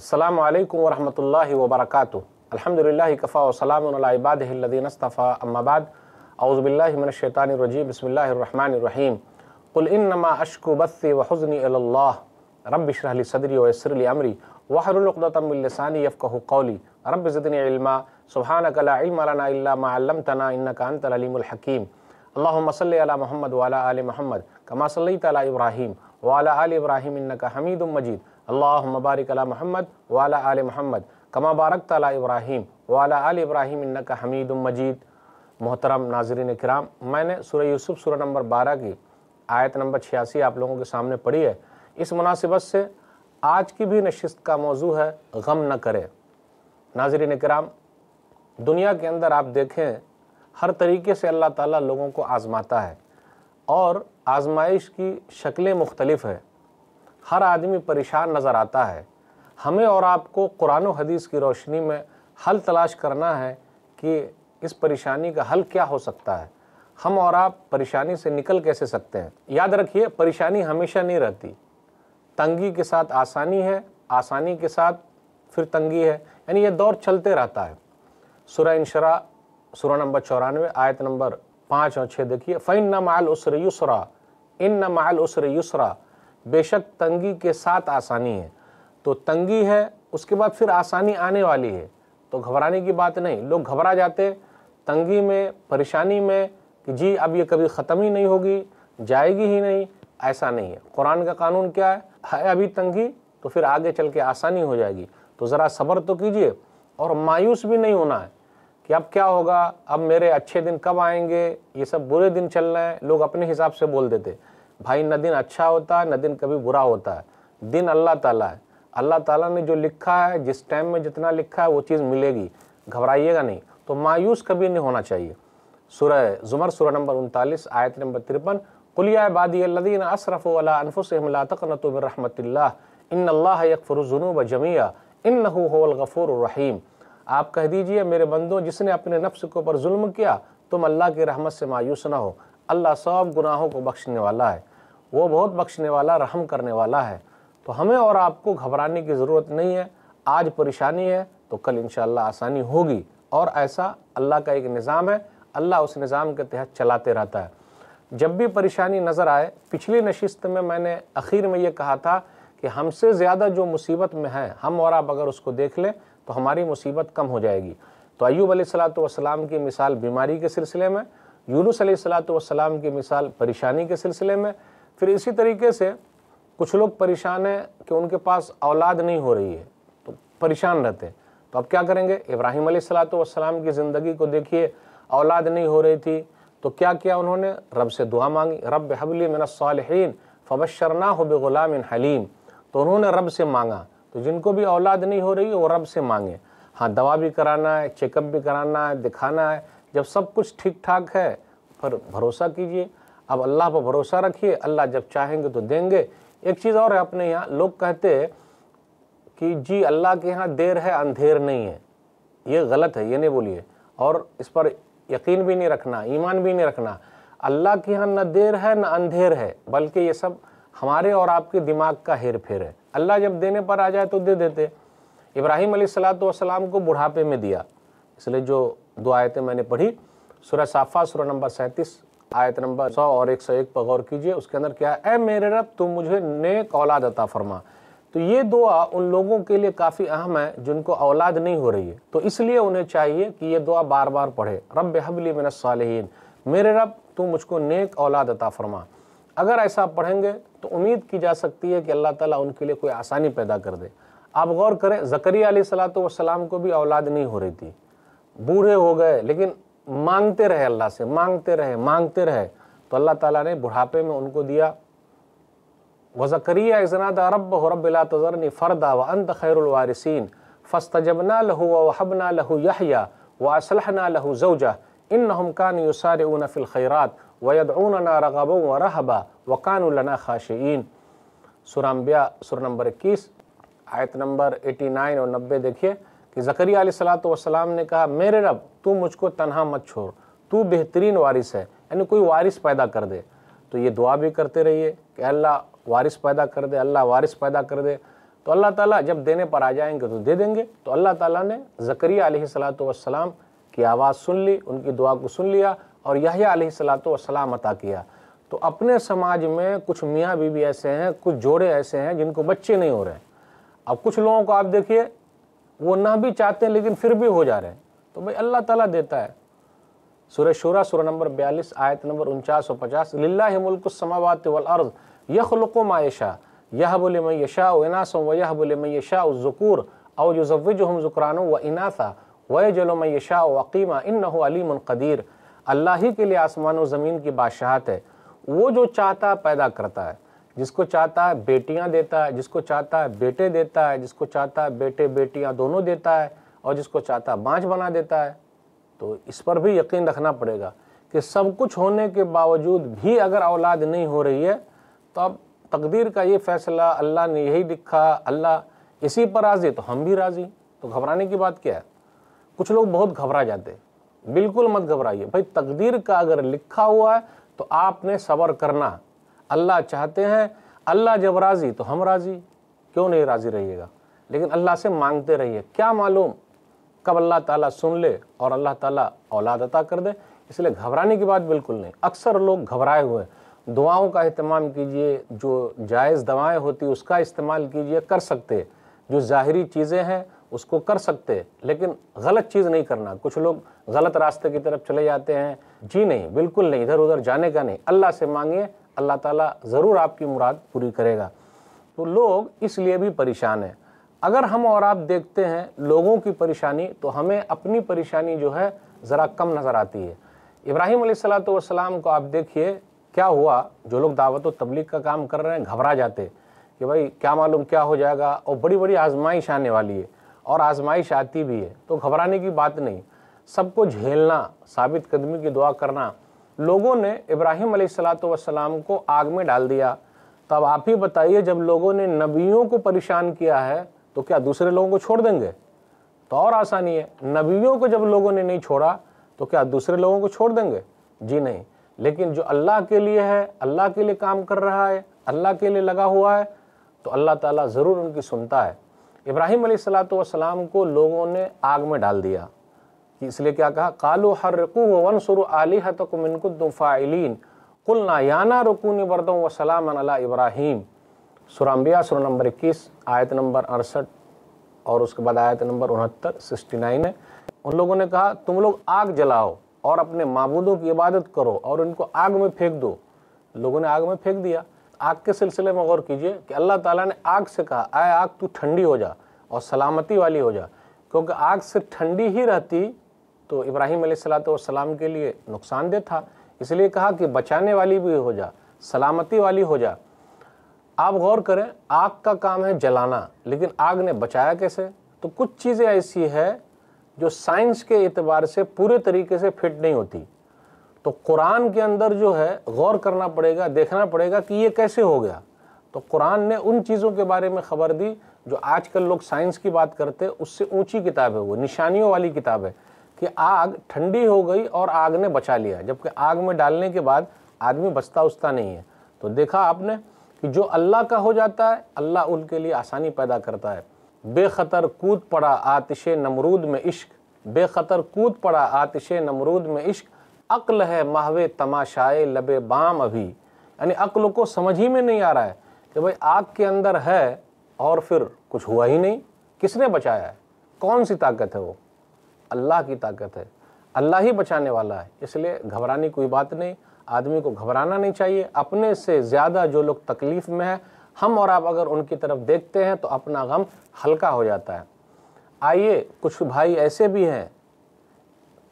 السلام علیکم ورحمۃ اللہ وبرکاتہ الحمد للہ کفا الدین اصطفیٰ اللہ السلام اللہ اماد ازب اللہ رسم الرحمٰن الرحیم الن اشق و بس و حضنی ربشرہ صدری یفقہ قولی رب علما ضد علم لنا الا ما علمتنا کلّاَ انت العلیم الحکیم اللہ مسل علامہ محمد ولا علیہ محمد کما صلی تعلیٰ ابراہیم الٰٰ علبر النّا حمید المجید اللہ مبارک علی محمد وعلی آل محمد کما بارکت علی ابراہیم وعلی آل ابراہیم انکا حمید مجید محترم ناظرین اکرام میں نے سورہ یوسف سورہ نمبر بارہ کی آیت نمبر چھیاسی آپ لوگوں کے سامنے پڑھی ہے اس مناسبت سے آج کی بھی نشست کا موضوع ہے غم نہ کرے ناظرین اکرام دنیا کے اندر آپ دیکھیں ہر طریقے سے اللہ تعالیٰ لوگوں کو آزماتا ہے اور آزمائش کی شکلیں مختلف ہیں ہر آدمی پریشان نظر آتا ہے ہمیں اور آپ کو قرآن و حدیث کی روشنی میں حل تلاش کرنا ہے کہ اس پریشانی کا حل کیا ہو سکتا ہے ہم اور آپ پریشانی سے نکل کیسے سکتے ہیں یاد رکھیے پریشانی ہمیشہ نہیں رہتی تنگی کے ساتھ آسانی ہے آسانی کے ساتھ پھر تنگی ہے یعنی یہ دور چلتے رہتا ہے سورہ انشرا سورہ نمبر چورانوے آیت نمبر پانچ اور چھ دیکھیے فن نمائل اسر یوسرا ان نمائل اسر یسرا بے شک تنگی کے ساتھ آسانی ہے تو تنگی ہے اس کے بعد پھر آسانی آنے والی ہے تو گھبرانے کی بات نہیں لوگ گھبرا جاتے تنگی میں پریشانی میں کہ جی اب یہ کبھی ختم ہی نہیں ہوگی جائے گی ہی نہیں ایسا نہیں ہے قرآن کا قانون کیا ہے ہے ابھی تنگی تو پھر آگے چل کے آسانی ہو جائے گی تو ذرا صبر تو کیجئے اور مایوس بھی نہیں ہونا ہے کہ اب کیا ہوگا اب میرے اچھے دن کب آئیں گے یہ سب برے دن چل رہے ہیں لوگ اپنے حساب سے بول دیتے بھائی نہ دن اچھا ہوتا ہے نہ دن کبھی برا ہوتا ہے دن اللہ تعالیٰ ہے اللہ تعالیٰ نے جو لکھا ہے جس ٹائم میں جتنا لکھا ہے وہ چیز ملے گی گھبرائیے گا نہیں تو مایوس کبھی نہیں ہونا چاہیے سورہ زمر سورہ نمبر انتالیس آیت نمبر ترپن کلیا بادی الدین اسرف اللہ انفسم العطق رحمۃ اللہ ان اللّہ یکفر ضنوب جمیا الغفور الرحیم آپ کہہ دیجئے میرے بندوں جس نے اپنے نفس کے اوپر ظلم کیا تم اللہ کی رحمت سے مایوس نہ ہو اللہ سب گناہوں کو بخشنے والا ہے وہ بہت بخشنے والا رحم کرنے والا ہے تو ہمیں اور آپ کو گھبرانے کی ضرورت نہیں ہے آج پریشانی ہے تو کل انشاءاللہ آسانی ہوگی اور ایسا اللہ کا ایک نظام ہے اللہ اس نظام کے تحت چلاتے رہتا ہے جب بھی پریشانی نظر آئے پچھلی نشست میں میں نے اخیر میں یہ کہا تھا کہ ہم سے زیادہ جو مصیبت میں ہے ہم اور آپ اگر اس کو دیکھ لیں تو ہماری مصیبت کم ہو جائے گی تو ایوب علیہ السلاۃ کی مثال بیماری کے سلسلے میں یونس علیہ السلاۃ کی مثال پریشانی کے سلسلے میں پھر اسی طریقے سے کچھ لوگ پریشان ہیں کہ ان کے پاس اولاد نہیں ہو رہی ہے تو پریشان رہتے ہیں تو اب کیا کریں گے ابراہیم علیہ السلام کی زندگی کو دیکھیے اولاد نہیں ہو رہی تھی تو کیا کیا انہوں نے رب سے دعا مانگی رب حبلی من فبشرنا ہو بغلام حلیم تو انہوں نے رب سے مانگا تو جن کو بھی اولاد نہیں ہو رہی وہ رب سے مانگے ہاں دوا بھی کرانا ہے چیک اپ بھی کرانا ہے دکھانا ہے جب سب کچھ ٹھیک ٹھاک ہے پھر بھروسہ کیجئے اب اللہ پر بھروسہ رکھیے اللہ جب چاہیں گے تو دیں گے ایک چیز اور ہے اپنے یہاں لوگ کہتے کہ جی اللہ کے یہاں دیر ہے اندھیر نہیں ہے یہ غلط ہے یہ نہیں بولیے اور اس پر یقین بھی نہیں رکھنا ایمان بھی نہیں رکھنا اللہ کے یہاں نہ دیر ہے نہ اندھیر ہے بلکہ یہ سب ہمارے اور آپ کے دماغ کا ہیر پھیر ہے اللہ جب دینے پر آ جائے تو دے دیتے ابراہیم علیہ السلاۃ والسلام کو بڑھاپے میں دیا اس لیے جو دعایتیں میں نے پڑھی سورہ صافہ سورہ نمبر سینتیس آیت نمبر سو اور ایک سو ایک پر غور کیجئے اس کے اندر کیا ہے اے میرے رب تم مجھے نیک اولاد عطا فرما تو یہ دعا ان لوگوں کے لیے کافی اہم ہے جن کو اولاد نہیں ہو رہی ہے تو اس لیے انہیں چاہیے کہ یہ دعا بار بار پڑھے رب حبلی من الصالحین میرے رب تو مجھ کو نیک اولاد عطا فرما اگر ایسا پڑھیں گے تو امید کی جا سکتی ہے کہ اللہ تعالیٰ ان کے لیے کوئی آسانی پیدا کر دے آپ غور کریں زکری علیہ السلام کو بھی اولاد نہیں ہو رہی تھی بورے ہو گئے لیکن مانگتے رہے اللہ سے مانگتے رہے مانگتے رہے تو اللہ تعالیٰ نے بڑھاپے میں ان کو دیا وزریا رب رب اللہ فردا و انت خیر الوارثین لہو یا وصلح نہ لہو زوجا ان نہ خیرات وا رغبا و قان النا خاشین سرامبیا سر نمبر اکیس آیت نمبر ایٹی نائن اور نبے دیکھیے کہ زکریہ علیہ السلام نے کہا میرے رب تو مجھ کو تنہا مت چھوڑ تو بہترین وارث ہے یعنی کوئی وارث پیدا کر دے تو یہ دعا بھی کرتے رہیے کہ اللہ وارث پیدا کر دے اللہ وارث پیدا کر دے تو اللہ تعالیٰ جب دینے پر آ جائیں گے تو دے دیں گے تو اللہ تعالیٰ نے زکریہ علیہ السلام کی آواز سن لی ان کی دعا کو سن لیا اور یحییٰ علیہ السلام عطا کیا تو اپنے سماج میں کچھ میاں بی بی ایسے ہیں کچھ جوڑے ایسے ہیں جن کو بچے نہیں ہو رہے ہیں اب کچھ لوگوں کو آپ دیکھیے وہ نہ بھی چاہتے ہیں لیکن پھر بھی ہو جا رہے ہیں تو بھائی اللہ تعالیٰ دیتا ہے سورہ شورا سورہ نمبر بیالیس آیت نمبر انچاس و پچاس للہ ملک السماوات والارض یخلق ما مایشا یہ لمن میں شاہ و عناصوں لمن بولے میں او یزوجہم و و ہم زکرانوں و اناسا ولو میں و علیم قدیر اللہ ہی کے لئے آسمان و زمین کی بادشاہت ہے وہ جو چاہتا پیدا کرتا ہے جس کو چاہتا ہے بیٹیاں دیتا ہے جس کو چاہتا ہے بیٹے دیتا ہے جس کو چاہتا ہے بیٹے بیٹیاں دونوں دیتا ہے اور جس کو چاہتا ہے بانچ بنا دیتا ہے تو اس پر بھی یقین رکھنا پڑے گا کہ سب کچھ ہونے کے باوجود بھی اگر اولاد نہیں ہو رہی ہے تو اب تقدیر کا یہ فیصلہ اللہ نے یہی دکھا اللہ اسی پر راضی تو ہم بھی راضی تو گھبرانے کی بات کیا ہے کچھ لوگ بہت گھبرا جاتے بالکل مت گھبرائیے بھائی تقدیر کا اگر لکھا ہوا ہے تو آپ نے صبر کرنا اللہ چاہتے ہیں اللہ جب راضی تو ہم راضی کیوں نہیں راضی رہیے گا لیکن اللہ سے مانگتے رہیے کیا معلوم کب اللہ تعالیٰ سن لے اور اللہ تعالیٰ اولاد عطا کر دے اس لیے گھبرانے کی بات بالکل نہیں اکثر لوگ گھبرائے ہوئے دعاؤں کا اہتمام کیجئے جو جائز دوائیں ہوتی اس کا استعمال کیجئے کر سکتے جو ظاہری چیزیں ہیں اس کو کر سکتے لیکن غلط چیز نہیں کرنا کچھ لوگ غلط راستے کی طرف چلے جاتے ہیں جی نہیں بالکل نہیں ادھر ادھر جانے کا نہیں اللہ سے مانگئے اللہ تعالیٰ ضرور آپ کی مراد پوری کرے گا تو لوگ اس لیے بھی پریشان ہیں اگر ہم اور آپ دیکھتے ہیں لوگوں کی پریشانی تو ہمیں اپنی پریشانی جو ہے ذرا کم نظر آتی ہے ابراہیم علیہ السلام کو آپ دیکھیے کیا ہوا جو لوگ دعوت و تبلیغ کا کام کر رہے ہیں گھبرا جاتے کہ بھائی کیا معلوم کیا ہو جائے گا اور بڑی بڑی آزمائش آنے والی ہے اور آزمائش آتی بھی ہے تو گھبرانے کی بات نہیں سب کو جھیلنا ثابت قدمی کی دعا کرنا لوگوں نے ابراہیم علیہ السلام کو آگ میں ڈال دیا تو اب آپ ہی بتائیے جب لوگوں نے نبیوں کو پریشان کیا ہے تو کیا دوسرے لوگوں کو چھوڑ دیں گے تو اور آسانی ہے نبیوں کو جب لوگوں نے نہیں چھوڑا تو کیا دوسرے لوگوں کو چھوڑ دیں گے جی نہیں لیکن جو اللہ کے لیے ہے اللہ کے لیے کام کر رہا ہے اللہ کے لیے لگا ہوا ہے تو اللہ تعالیٰ ضرور ان کی سنتا ہے ابراہیم علیہ السلام کو لوگوں نے آگ میں ڈال دیا اس لیے کیا کہا کالو ہر رکو ون سر عالی حتم فاعلین کل نایانہ رکون و وسلام علیہ ابراہیم سرامبیا نمبر اکیس آیت نمبر اڑسٹھ اور اس کے بعد آیت نمبر انہتر سکسٹی نائن ہے ان لوگوں نے کہا تم لوگ آگ جلاؤ اور اپنے معبودوں کی عبادت کرو اور ان کو آگ میں پھینک دو لوگوں نے آگ میں پھینک دیا آگ کے سلسلے میں غور کیجئے کہ اللہ تعالیٰ نے آگ سے کہا آئے آگ تو ٹھنڈی ہو جا اور سلامتی والی ہو جا کیونکہ آگ سے ٹھنڈی ہی رہتی تو ابراہیم علیہ السلام والسلام کے لیے نقصان دہ تھا اس لیے کہا کہ بچانے والی بھی ہو جا سلامتی والی ہو جا آپ غور کریں آگ کا کام ہے جلانا لیکن آگ نے بچایا کیسے تو کچھ چیزیں ایسی ہے جو سائنس کے اعتبار سے پورے طریقے سے فٹ نہیں ہوتی تو قرآن کے اندر جو ہے غور کرنا پڑے گا دیکھنا پڑے گا کہ یہ کیسے ہو گیا تو قرآن نے ان چیزوں کے بارے میں خبر دی جو آج کل لوگ سائنس کی بات کرتے اس سے اونچی کتاب ہے وہ نشانیوں والی کتاب ہے کہ آگ ٹھنڈی ہو گئی اور آگ نے بچا لیا جبکہ آگ میں ڈالنے کے بعد آدمی بچتا وستا نہیں ہے تو دیکھا آپ نے کہ جو اللہ کا ہو جاتا ہے اللہ ان کے لیے آسانی پیدا کرتا ہے بے خطر کود پڑا آتش نمرود میں عشق بے خطر کود پڑا آتش نمرود میں عشق عقل ہے مہوے تماشائے لب بام ابھی یعنی عقل کو سمجھ ہی میں نہیں آ رہا ہے کہ بھائی آگ کے اندر ہے اور پھر کچھ ہوا ہی نہیں کس نے بچایا ہے کون سی طاقت ہے وہ اللہ کی طاقت ہے اللہ ہی بچانے والا ہے اس لیے گھبرانی کوئی بات نہیں آدمی کو گھبرانا نہیں چاہیے اپنے سے زیادہ جو لوگ تکلیف میں ہیں ہم اور آپ اگر ان کی طرف دیکھتے ہیں تو اپنا غم ہلکا ہو جاتا ہے آئیے کچھ بھائی ایسے بھی ہیں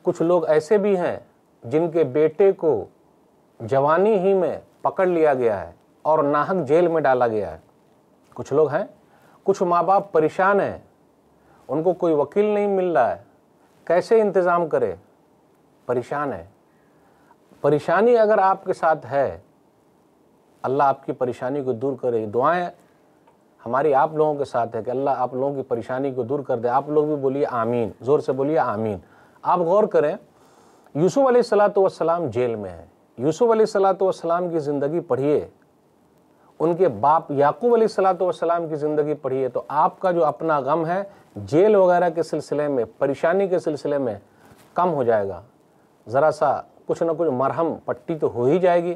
کچھ لوگ ایسے بھی ہیں جن کے بیٹے کو جوانی ہی میں پکڑ لیا گیا ہے اور ناہک جیل میں ڈالا گیا ہے کچھ لوگ ہیں کچھ ماں باپ پریشان ہیں ان کو کوئی وکیل نہیں مل رہا ہے کیسے انتظام کرے پریشان ہے پریشانی اگر آپ کے ساتھ ہے اللہ آپ کی پریشانی کو دور کرے دعائیں ہماری آپ لوگوں کے ساتھ ہے کہ اللہ آپ لوگوں کی پریشانی کو دور کر دے آپ لوگ بھی بولیے آمین زور سے بولیے آمین آپ غور کریں یوسف علیہ السلاۃ والسلام جیل میں ہیں یوسف علیہ السلاۃ والسلام کی زندگی پڑھیے ان کے باپ یعقوب علیہ السلاۃ والسلام کی زندگی پڑھیے تو آپ کا جو اپنا غم ہے جیل وغیرہ کے سلسلے میں پریشانی کے سلسلے میں کم ہو جائے گا ذرا سا کچھ نہ کچھ مرہم پٹی تو ہو ہی جائے گی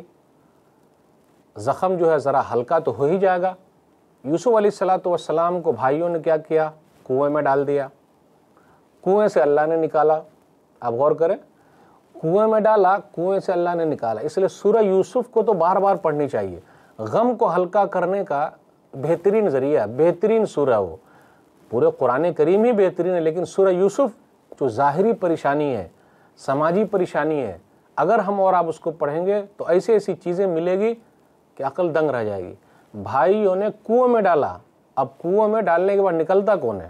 زخم جو ہے ذرا ہلکا تو ہو ہی جائے گا یوسف علیہ السلاۃ کو بھائیوں نے کیا کیا کنویں میں ڈال دیا کنویں سے اللہ نے نکالا آپ غور کریں کنویں میں ڈالا کنویں سے اللہ نے نکالا اس لیے سورہ یوسف کو تو بار بار پڑھنی چاہیے غم کو ہلکا کرنے کا بہترین ذریعہ بہترین سورہ وہ پورے قرآن کریم ہی بہترین ہے لیکن سورہ یوسف جو ظاہری پریشانی ہے سماجی پریشانی ہے اگر ہم اور آپ اس کو پڑھیں گے تو ایسی ایسی چیزیں ملے گی کہ عقل دنگ رہ جائے گی بھائیوں نے کنویں میں ڈالا اب کنویں میں ڈالنے کے بعد نکلتا کون ہے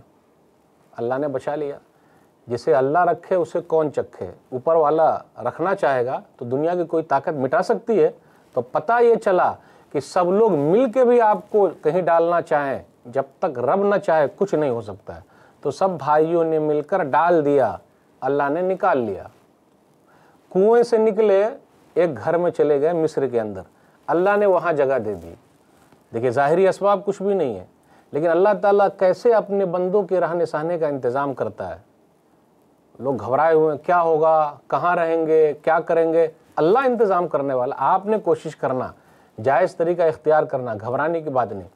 اللہ نے بچا لیا جسے اللہ رکھے اسے کون چکھے اوپر والا رکھنا چاہے گا تو دنیا کی کوئی طاقت مٹا سکتی ہے تو پتہ یہ چلا کہ سب لوگ مل کے بھی آپ کو کہیں ڈالنا چاہیں جب تک رب نہ چاہے کچھ نہیں ہو سکتا ہے تو سب بھائیوں نے مل کر ڈال دیا اللہ نے نکال لیا کنویں سے نکلے ایک گھر میں چلے گئے مصر کے اندر اللہ نے وہاں جگہ دے دی دیکھیں ظاہری اسباب کچھ بھی نہیں ہے لیکن اللہ تعالیٰ کیسے اپنے بندوں کے رہنے سہنے کا انتظام کرتا ہے لوگ گھبرائے ہوئے ہیں کیا ہوگا کہاں رہیں گے کیا کریں گے اللہ انتظام کرنے والا آپ نے کوشش کرنا جائز طریقہ اختیار کرنا گھبرانے کی بات نہیں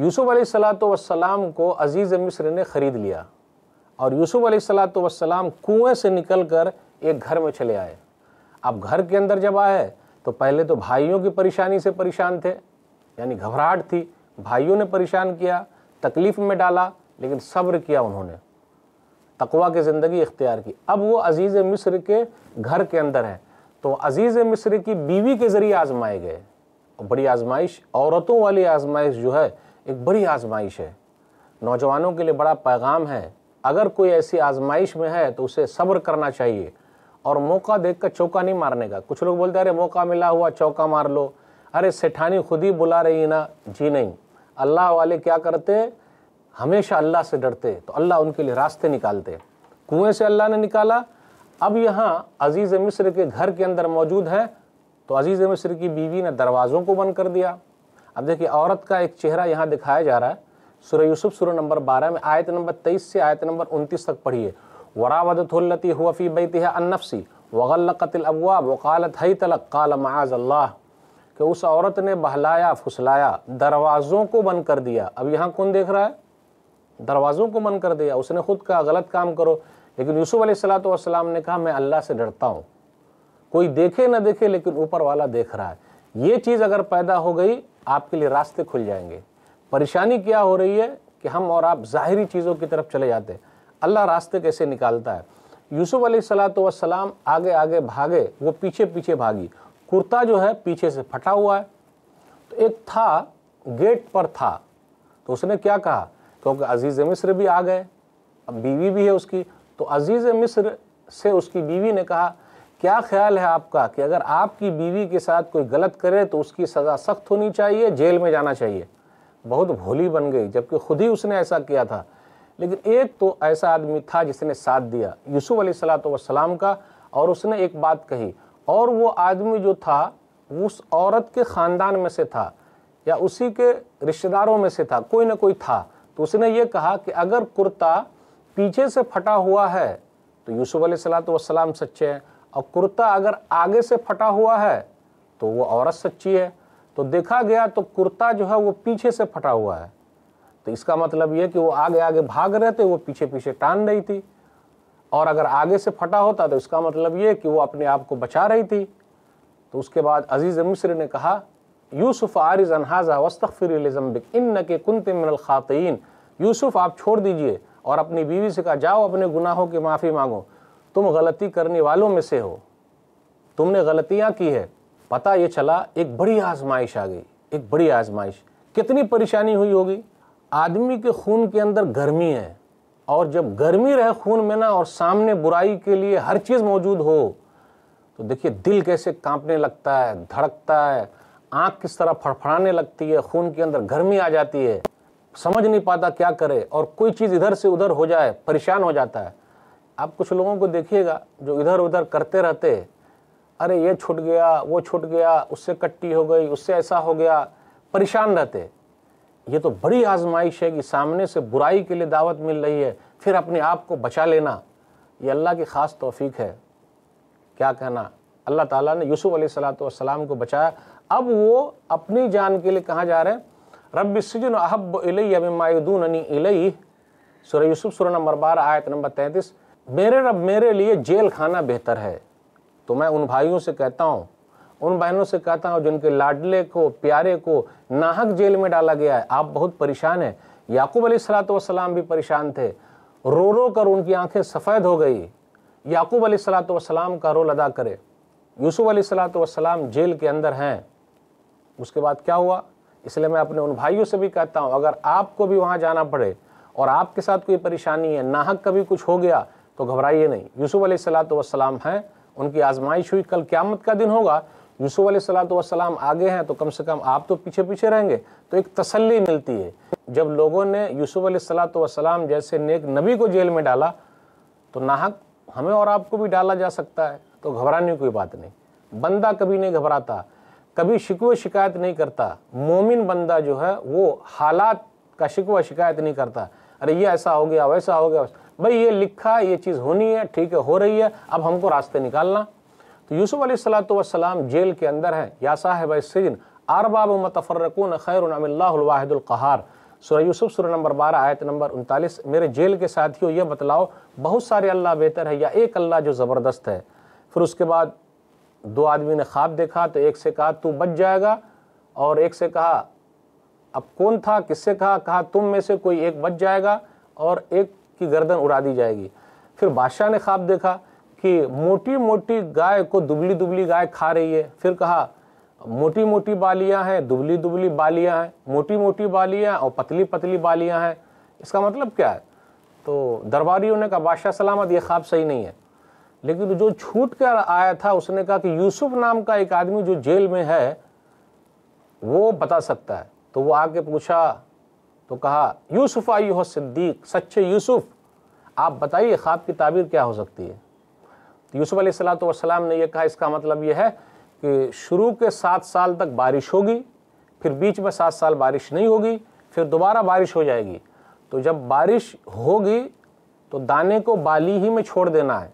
یوسف علیہ السلاۃ والسلام کو عزیز مصر نے خرید لیا اور یوسف علیہ السلاۃ والسلام کنویں سے نکل کر ایک گھر میں چلے آئے اب گھر کے اندر جب آئے تو پہلے تو بھائیوں کی پریشانی سے پریشان تھے یعنی گھبراہٹ تھی بھائیوں نے پریشان کیا تکلیف میں ڈالا لیکن صبر کیا انہوں نے تقوا کے زندگی اختیار کی اب وہ عزیز مصر کے گھر کے اندر ہیں تو عزیز مصر کی بیوی کے ذریعے آزمائے گئے اور بڑی آزمائش عورتوں والی آزمائش جو ہے ایک بڑی آزمائش ہے نوجوانوں کے لیے بڑا پیغام ہے اگر کوئی ایسی آزمائش میں ہے تو اسے صبر کرنا چاہیے اور موقع دیکھ کر چوکا نہیں مارنے کا کچھ لوگ بولتے ہیں ارے موقع ملا ہوا چوکا مار لو ارے سیٹھانی خود ہی بلا رہی نا جی نہیں اللہ والے کیا کرتے ہمیشہ اللہ سے ڈرتے تو اللہ ان کے لیے راستے نکالتے کنویں سے اللہ نے نکالا اب یہاں عزیز مصر کے گھر کے اندر موجود ہیں تو عزیز مصر کی بیوی نے دروازوں کو بند کر دیا اب دیکھیں عورت کا ایک چہرہ یہاں دکھایا جا رہا ہے سورہ یوسف سورہ نمبر بارہ میں آیت نمبر تیئیس سے آیت نمبر انتیس تک پڑھی ہے ورا ودولتی انفسی وغل قطل ابوا وقالت معاذ اللہ کہ اس عورت نے بہلایا پھسلایا دروازوں کو بند کر دیا اب یہاں کون دیکھ رہا ہے دروازوں کو بند کر دیا اس نے خود کہا غلط کام کرو لیکن یوسف علیہ السلام والسلام نے کہا میں اللہ سے ڈرتا ہوں کوئی دیکھے نہ دیکھے لیکن اوپر والا دیکھ رہا ہے یہ چیز اگر پیدا ہو گئی آپ کے لیے راستے کھل جائیں گے پریشانی کیا ہو رہی ہے کہ ہم اور آپ ظاہری چیزوں کی طرف چلے جاتے ہیں اللہ راستے کیسے نکالتا ہے یوسف علیہ السلام والسلام آگے آگے بھاگے وہ پیچھے پیچھے بھاگی کرتا جو ہے پیچھے سے پھٹا ہوا ہے تو ایک تھا گیٹ پر تھا تو اس نے کیا کہا کیونکہ عزیز مصر بھی آ گئے بیوی بھی ہے اس کی تو عزیز مصر سے اس کی بیوی نے کہا کیا خیال ہے آپ کا کہ اگر آپ کی بیوی کے ساتھ کوئی غلط کرے تو اس کی سزا سخت ہونی چاہیے جیل میں جانا چاہیے بہت بھولی بن گئی جبکہ خود ہی اس نے ایسا کیا تھا لیکن ایک تو ایسا آدمی تھا جس نے ساتھ دیا یوسف علیہ السلاۃ والسلام کا اور اس نے ایک بات کہی اور وہ آدمی جو تھا اس عورت کے خاندان میں سے تھا یا اسی کے رشتہ داروں میں سے تھا کوئی نہ کوئی تھا تو اس نے یہ کہا کہ اگر کرتا پیچھے سے پھٹا ہوا ہے تو یوسف علیہ السلاۃ والسلام سچے ہیں اور کرتا اگر آگے سے پھٹا ہوا ہے تو وہ عورت سچی ہے تو دیکھا گیا تو کرتا جو ہے وہ پیچھے سے پھٹا ہوا ہے تو اس کا مطلب یہ کہ وہ آگے آگے بھاگ رہے تھے وہ پیچھے پیچھے ٹان رہی تھی اور اگر آگے سے پھٹا ہوتا تو اس کا مطلب یہ کہ وہ اپنے آپ کو بچا رہی تھی تو اس کے بعد عزیز مصر نے کہا یوسف عارض انہاظ لزمبک کے کنت من الخاطئین یوسف آپ چھوڑ دیجئے اور اپنی بیوی سے کہا جاؤ اپنے گناہوں کی معافی مانگو تم غلطی کرنے والوں میں سے ہو تم نے غلطیاں کی ہے پتہ یہ چلا ایک بڑی آزمائش آ گئی ایک بڑی آزمائش کتنی پریشانی ہوئی ہوگی آدمی کے خون کے اندر گرمی ہے اور جب گرمی رہے خون میں نا اور سامنے برائی کے لیے ہر چیز موجود ہو تو دیکھیے دل کیسے کانپنے لگتا ہے دھڑکتا ہے آنکھ کس طرح پھڑپھڑانے لگتی ہے خون کے اندر گرمی آ جاتی ہے سمجھ نہیں پاتا کیا کرے اور کوئی چیز ادھر سے ادھر ہو جائے پریشان ہو جاتا ہے آپ کچھ لوگوں کو دیکھیے گا جو ادھر ادھر کرتے رہتے ارے یہ چھوٹ گیا وہ چھوٹ گیا اس سے کٹی ہو گئی اس سے ایسا ہو گیا پریشان رہتے یہ تو بڑی آزمائش ہے کہ سامنے سے برائی کے لیے دعوت مل رہی ہے پھر اپنے آپ کو بچا لینا یہ اللہ کی خاص توفیق ہے کیا کہنا اللہ تعالیٰ نے یوسف علیہ سلاۃ والسلام کو بچایا اب وہ اپنی جان کے لیے کہاں جا رہے ہیں رب سجن احب مما یدوننی علیہ سورہ یوسف سورہ نمبر بارہ آیت نمبر تینتیس میرے رب میرے لیے جیل کھانا بہتر ہے تو میں ان بھائیوں سے کہتا ہوں ان بہنوں سے کہتا ہوں جن کے لاڈلے کو پیارے کو ناہک جیل میں ڈالا گیا ہے آپ بہت پریشان ہیں یعقوب علیہ السلاۃ والسلام بھی پریشان تھے رو رو کر ان کی آنکھیں سفید ہو گئی یعقوب علیہ السلاۃ والسلام کا رول ادا کرے یوسف علیہ السلاۃ والسلام جیل کے اندر ہیں اس کے بعد کیا ہوا اس لیے میں اپنے ان بھائیوں سے بھی کہتا ہوں اگر آپ کو بھی وہاں جانا پڑے اور آپ کے ساتھ کوئی پریشانی ہے ناحق کبھی کچھ ہو گیا تو گھبرائیے نہیں یوسف علیہ السلام ہیں ان کی آزمائش ہوئی کل قیامت کا دن ہوگا یوسف علیہ السلام والسلام آگے ہیں تو کم سے کم آپ تو پیچھے پیچھے رہیں گے تو ایک تسلی ملتی ہے جب لوگوں نے یوسف علیہ السلاۃ والسلام جیسے نیک نبی کو جیل میں ڈالا تو ناحق ہمیں اور آپ کو بھی ڈالا جا سکتا ہے تو گھبرانی کوئی بات نہیں بندہ کبھی نہیں گھبراتا کبھی شکوہ شکایت نہیں کرتا مومن بندہ جو ہے وہ حالات کا شکوہ شکایت نہیں کرتا ارے یہ ایسا ہو گیا ویسا ہو گیا بھئی یہ لکھا یہ چیز ہونی ہے ٹھیک ہے ہو رہی ہے اب ہم کو راستے نکالنا تو یوسف علیہ السلام جیل کے اندر ہیں یا صاحب السجن ارباب متفرقون خیر عم اللہ الواحد القہار سورہ یوسف سورہ نمبر بارہ آیت نمبر انتالیس میرے جیل کے ساتھیوں ہو یہ بتلاؤ بہت سارے اللہ بہتر ہے یا ایک اللہ جو زبردست ہے پھر اس کے بعد دو آدمی نے خواب دیکھا تو ایک سے کہا تو بچ جائے گا اور ایک سے کہا اب کون تھا کس سے کہا کہا تم میں سے کوئی ایک بچ جائے گا اور ایک کی گردن اڑا دی جائے گی پھر بادشاہ نے خواب دیکھا کہ موٹی موٹی گائے کو دبلی دبلی گائے کھا رہی ہے پھر کہا موٹی موٹی بالیاں ہیں دبلی دبلی بالیاں ہیں موٹی موٹی بالیاں اور پتلی پتلی بالیاں ہیں اس کا مطلب کیا ہے تو درباری نے کہا بادشاہ سلامت یہ خواب صحیح نہیں ہے لیکن جو چھوٹ کر آیا تھا اس نے کہا کہ یوسف نام کا ایک آدمی جو جیل میں ہے وہ بتا سکتا ہے تو وہ آ کے پوچھا تو کہا یوسف آئیو یوہ صدیق سچے یوسف آپ بتائیے خواب کی تعبیر کیا ہو سکتی ہے یوسف علیہ السلام نے یہ کہا اس کا مطلب یہ ہے کہ شروع کے سات سال تک بارش ہوگی پھر بیچ میں سات سال بارش نہیں ہوگی پھر دوبارہ بارش ہو جائے گی تو جب بارش ہوگی تو دانے کو بالی ہی میں چھوڑ دینا ہے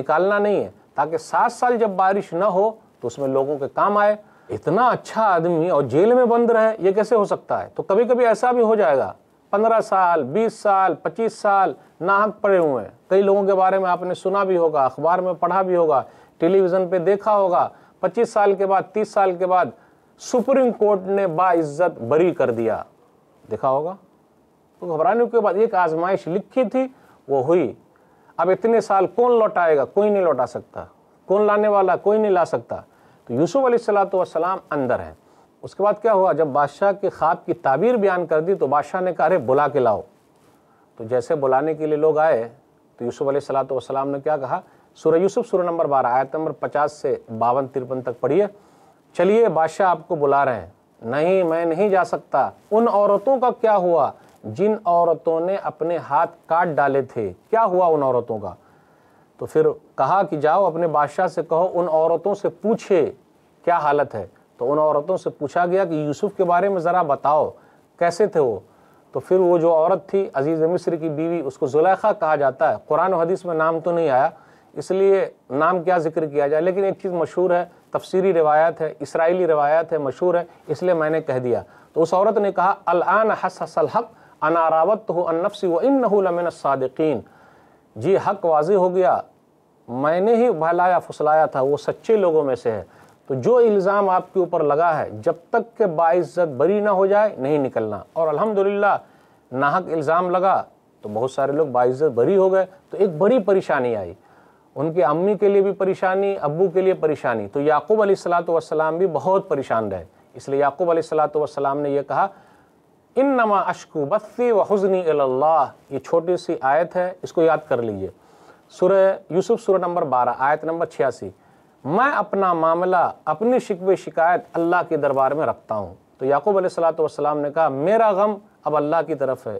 نکالنا نہیں ہے تاکہ سات سال جب بارش نہ ہو تو اس میں لوگوں کے کام آئے اتنا اچھا آدمی اور جیل میں بند رہے یہ کیسے ہو سکتا ہے تو کبھی کبھی ایسا بھی ہو جائے گا پندرہ سال بیس سال پچیس سال ناحق پڑے ہوئے ہیں کئی لوگوں کے بارے میں آپ نے سنا بھی ہوگا اخبار میں پڑھا بھی ہوگا ٹیلی ویژن پہ دیکھا ہوگا پچیس سال کے بعد تیس سال کے بعد سپریم کورٹ نے با عزت بری کر دیا دیکھا ہوگا تو گھبرانے کے بعد ایک آزمائش لکھی تھی وہ ہوئی اب اتنے سال کون لوٹائے گا کوئی نہیں لوٹا سکتا کون لانے والا کوئی نہیں لا سکتا تو یوسف علیہ السلام والسلام اندر ہیں اس کے بعد کیا ہوا جب بادشاہ کے خواب کی تعبیر بیان کر دی تو بادشاہ نے کہا رہے بلا کے لاؤ تو جیسے بلانے کے لیے لوگ آئے تو یوسف علیہ السلام والسلام نے کیا کہا سورہ یوسف سورہ نمبر بارہ آیت نمبر پچاس سے باون ترپن تک پڑھیے چلیے بادشاہ آپ کو بلا رہے ہیں نہیں میں نہیں جا سکتا ان عورتوں کا کیا ہوا جن عورتوں نے اپنے ہاتھ کاٹ ڈالے تھے کیا ہوا ان عورتوں کا تو پھر کہا کہ جاؤ اپنے بادشاہ سے کہو ان عورتوں سے پوچھے کیا حالت ہے تو ان عورتوں سے پوچھا گیا کہ یوسف کے بارے میں ذرا بتاؤ کیسے تھے وہ تو پھر وہ جو عورت تھی عزیز مصر کی بیوی اس کو زلیخہ کہا جاتا ہے قرآن و حدیث میں نام تو نہیں آیا اس لیے نام کیا ذکر کیا جائے لیکن ایک چیز مشہور ہے تفسیری روایت ہے اسرائیلی روایت ہے مشہور ہے اس لیے میں نے کہہ دیا تو اس عورت نے کہا الان الآن حسلحق انعوت ہو الصادقین جی حق واضح ہو گیا میں نے ہی بھلایا پھسلایا تھا وہ سچے لوگوں میں سے ہے تو جو الزام آپ کے اوپر لگا ہے جب تک کہ باعزت بری نہ ہو جائے نہیں نکلنا اور الحمدللہ ناحق حق الزام لگا تو بہت سارے لوگ باعزت بری ہو گئے تو ایک بڑی پریشانی آئی ان کے امی کے لیے بھی پریشانی ابو کے لیے پریشانی تو یعقوب علیہ السلاۃ والسلام بھی بہت پریشان رہے اس لیے یعقوب علیہ السلاۃ والسلام نے یہ کہا انما اشکو بسی و حزنی اللہ یہ چھوٹی سی آیت ہے اس کو یاد کر لیجئے سورہ یوسف سورہ نمبر بارہ آیت نمبر چھیاسی میں اپنا معاملہ اپنی شکو شکایت اللہ کے دربار میں رکھتا ہوں تو یعقوب علیہ السلام والسلام نے کہا میرا غم اب اللہ کی طرف ہے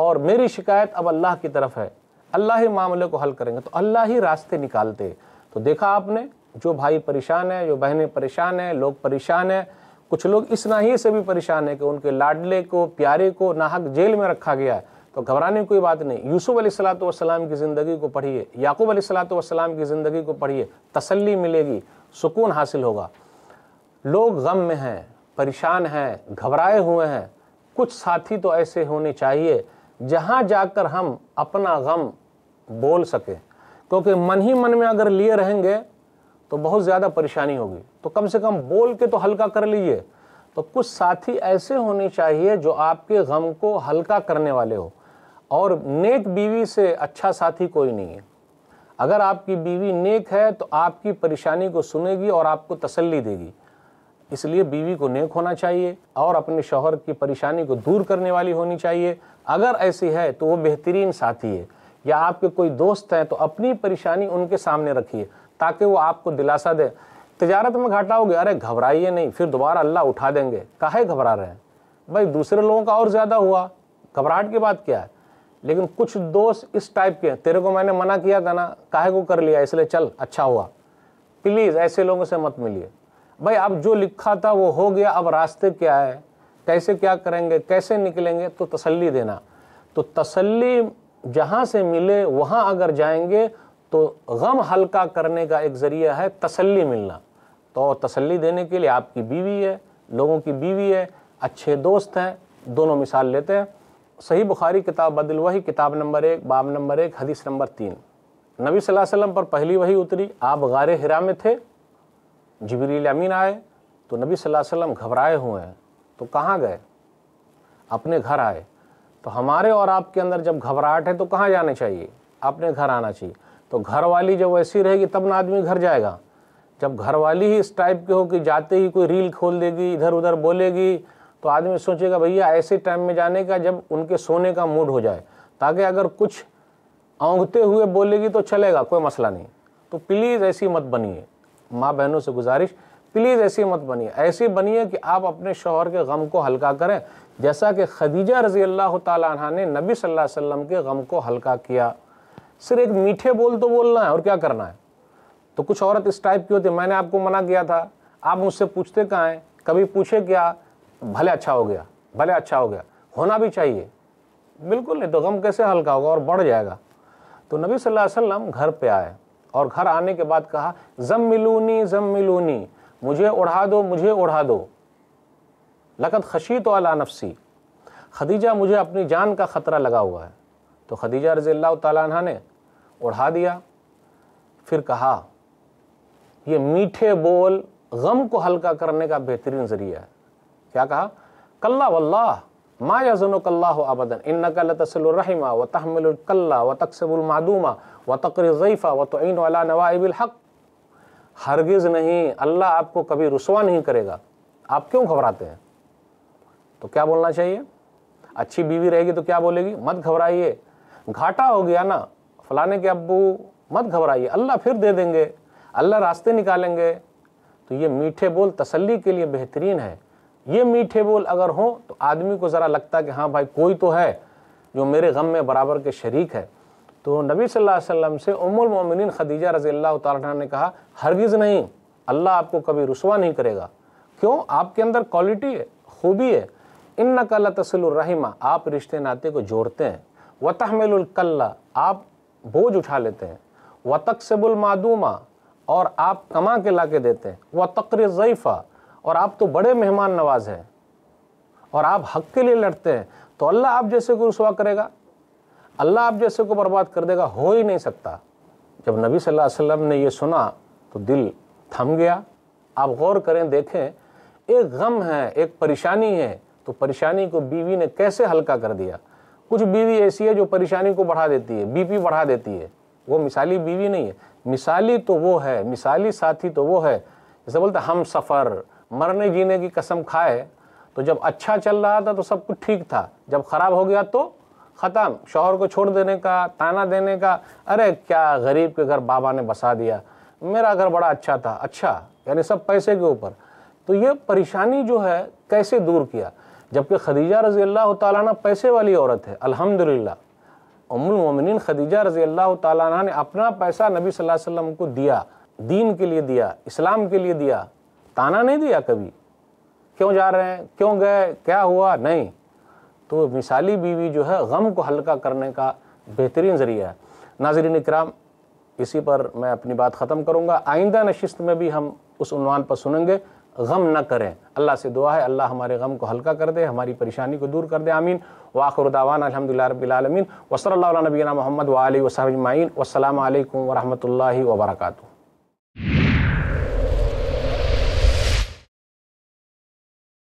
اور میری شکایت اب اللہ کی طرف ہے اللہ ہی معاملے کو حل کریں گے تو اللہ ہی راستے نکالتے تو دیکھا آپ نے جو بھائی پریشان ہیں جو بہنیں پریشان ہیں لوگ پریشان ہیں کچھ لوگ اس ناہی سے بھی پریشان ہیں کہ ان کے لاڈلے کو پیارے کو ناحق جیل میں رکھا گیا ہے تو گھبرانے کی کوئی بات نہیں یوسف علیہ السلام کی زندگی کو پڑھیے یعقوب علیہ السلام کی زندگی کو پڑھیے تسلی ملے گی سکون حاصل ہوگا لوگ غم میں ہیں پریشان ہیں گھبرائے ہوئے ہیں کچھ ساتھی تو ایسے ہونے چاہیے جہاں جا کر ہم اپنا غم بول سکیں کیونکہ من ہی من میں اگر لیے رہیں گے تو بہت زیادہ پریشانی ہوگی تو کم سے کم بول کے تو ہلکا کر لیجیے تو کچھ ساتھی ایسے ہونے چاہیے جو آپ کے غم کو ہلکا کرنے والے ہو اور نیک بیوی سے اچھا ساتھی کوئی نہیں ہے اگر آپ کی بیوی نیک ہے تو آپ کی پریشانی کو سنے گی اور آپ کو تسلی دے گی اس لیے بیوی کو نیک ہونا چاہیے اور اپنے شوہر کی پریشانی کو دور کرنے والی ہونی چاہیے اگر ایسی ہے تو وہ بہترین ساتھی ہے یا آپ کے کوئی دوست ہیں تو اپنی پریشانی ان کے سامنے رکھیے تاکہ وہ آپ کو دلاسہ دے تجارت میں گھاٹا ہو گیا ارے گھبرائیے نہیں پھر دوبارہ اللہ اٹھا دیں گے کاہے گھبرا رہے ہیں بھائی دوسرے لوگوں کا اور زیادہ ہوا گھبراہٹ کی بات کیا ہے لیکن کچھ دوست اس ٹائپ کے ہیں تیرے کو میں نے منع کیا تھا نا کاہے کو کر لیا اس لیے چل اچھا ہوا پلیز ایسے لوگوں سے مت ملیے بھائی اب جو لکھا تھا وہ ہو گیا اب راستے کیا ہے کیسے کیا کریں گے کیسے نکلیں گے تو تسلی دینا تو تسلی جہاں سے ملے وہاں اگر جائیں گے تو غم حلقہ کرنے کا ایک ذریعہ ہے تسلی ملنا تو تسلی دینے کے لیے آپ کی بیوی ہے لوگوں کی بیوی ہے اچھے دوست ہیں دونوں مثال لیتے ہیں صحیح بخاری کتاب بدل وحی کتاب نمبر ایک باب نمبر ایک حدیث نمبر تین نبی صلی اللہ علیہ وسلم پر پہلی وحی اتری آپ غار حرا میں تھے جبریل امین آئے تو نبی صلی اللہ علیہ وسلم گھبرائے ہوئے ہیں تو کہاں گئے اپنے گھر آئے تو ہمارے اور آپ کے اندر جب گھبراہٹ ہے تو کہاں جانے چاہیے اپنے گھر آنا چاہیے تو گھر والی جب ایسی رہے گی تب نہ آدمی گھر جائے گا جب گھر والی ہی اس ٹائپ کے ہو کہ جاتے ہی کوئی ریل کھول دے گی ادھر ادھر بولے گی تو آدمی سوچے گا بھیا ایسے ٹائم میں جانے کا جب ان کے سونے کا موڈ ہو جائے تاکہ اگر کچھ اونگتے ہوئے بولے گی تو چلے گا کوئی مسئلہ نہیں تو پلیز ایسی مت بنیے ماں بہنوں سے گزارش پلیز ایسی مت بنیے ایسی بنیے کہ آپ اپنے شوہر کے غم کو ہلکا کریں جیسا کہ خدیجہ رضی اللہ تعالیٰ عنہ نے نبی صلی اللہ علیہ وسلم کے غم کو ہلکا کیا صرف ایک میٹھے بول تو بولنا ہے اور کیا کرنا ہے تو کچھ عورت اس ٹائپ کی ہوتی ہے میں نے آپ کو منع کیا تھا آپ مجھ سے پوچھتے کہاں ہیں کبھی پوچھے کیا بھلے اچھا ہو گیا بھلے اچھا ہو گیا ہونا بھی چاہیے بالکل نہیں تو غم کیسے ہلکا ہوگا اور بڑھ جائے گا تو نبی صلی اللہ علیہ وسلم گھر پہ آئے اور گھر آنے کے بعد کہا زم ملونی زم ملونی مجھے اڑھا دو مجھے اڑھا دو لقت خشی تو علا نفسی خدیجہ مجھے اپنی جان کا خطرہ لگا ہوا ہے تو خدیجہ رضی اللہ تعالیٰ عنہ نے اڑھا دیا پھر کہا یہ میٹھے بول غم کو ہلکا کرنے کا بہترین ذریعہ ہے کیا کہا کلّہ و اللہ ماں یا سنو الرحمہ کل الرحمٰ تحمل الکلّہ و تقسب المادوم و تقرر نوائب الحق ہرگز نہیں اللہ آپ کو کبھی رسوا نہیں کرے گا آپ کیوں گھبراتے ہیں تو کیا بولنا چاہیے اچھی بیوی رہے گی تو کیا بولے گی مت گھبرائیے گھاٹا ہو گیا نا فلانے کے ابو مت گھبرائیے اللہ پھر دے دیں گے اللہ راستے نکالیں گے تو یہ میٹھے بول تسلی کے لیے بہترین ہے یہ میٹھے بول اگر ہوں تو آدمی کو ذرا لگتا کہ ہاں بھائی کوئی تو ہے جو میرے غم میں برابر کے شریک ہے تو نبی صلی اللہ علیہ وسلم سے ام المومنین خدیجہ رضی اللہ تعالیٰ نے کہا ہرگز نہیں اللہ آپ کو کبھی رسوا نہیں کرے گا کیوں آپ کے اندر کوالٹی ہے خوبی ہے ان نقل تسل الرحیم آپ رشتے ناتے کو جوڑتے ہیں و تحمل الکلّہ آپ بوجھ اٹھا لیتے ہیں وہ تقسب المعدومہ اور آپ کما کے لا کے دیتے ہیں وہ تقر ضعیفہ اور آپ تو بڑے مہمان نواز ہیں اور آپ حق کے لیے لڑتے ہیں تو اللہ آپ جیسے کو رسوا کرے گا اللہ آپ جیسے کو برباد کر دے گا ہو ہی نہیں سکتا جب نبی صلی اللہ علیہ وسلم نے یہ سنا تو دل تھم گیا آپ غور کریں دیکھیں ایک غم ہے ایک پریشانی ہے تو پریشانی کو بیوی نے کیسے ہلکا کر دیا کچھ بیوی ایسی ہے جو پریشانی کو بڑھا دیتی ہے بی پی بڑھا دیتی ہے وہ مثالی بیوی نہیں ہے مثالی تو وہ ہے مثالی ساتھی تو وہ ہے جیسے بولتے ہم سفر مرنے جینے کی قسم کھائے تو جب اچھا چل رہا تھا تو سب کچھ ٹھیک تھا جب خراب ہو گیا تو ختم شوہر کو چھوڑ دینے کا تانا دینے کا ارے کیا غریب کے گھر بابا نے بسا دیا میرا گھر بڑا اچھا تھا اچھا یعنی سب پیسے کے اوپر تو یہ پریشانی جو ہے کیسے دور کیا جبکہ خدیجہ رضی اللہ تعالیٰ پیسے والی عورت ہے الحمدللہ ام المومنین خدیجہ رضی اللہ تعالیٰ نے اپنا پیسہ نبی صلی اللہ علیہ وسلم کو دیا دین کے لیے دیا اسلام کے لیے دیا تانا نہیں دیا کبھی کیوں جا رہے ہیں کیوں گئے کیا ہوا نہیں تو مثالی بیوی جو ہے غم کو ہلکا کرنے کا بہترین ذریعہ ہے ناظرین اکرام اسی پر میں اپنی بات ختم کروں گا آئندہ نشست میں بھی ہم اس عنوان پر سنیں گے غم نہ کریں اللہ سے دعا ہے اللہ ہمارے غم کو ہلکا کر دے ہماری پریشانی کو دور کر دے آمین وآخر دعوان الحمدللہ رب العالمین وصلی اللہ علیہ نبینا محمد وآلہ وصحبہ جمعین والسلام علیکم ورحمۃ اللہ وبرکاتہ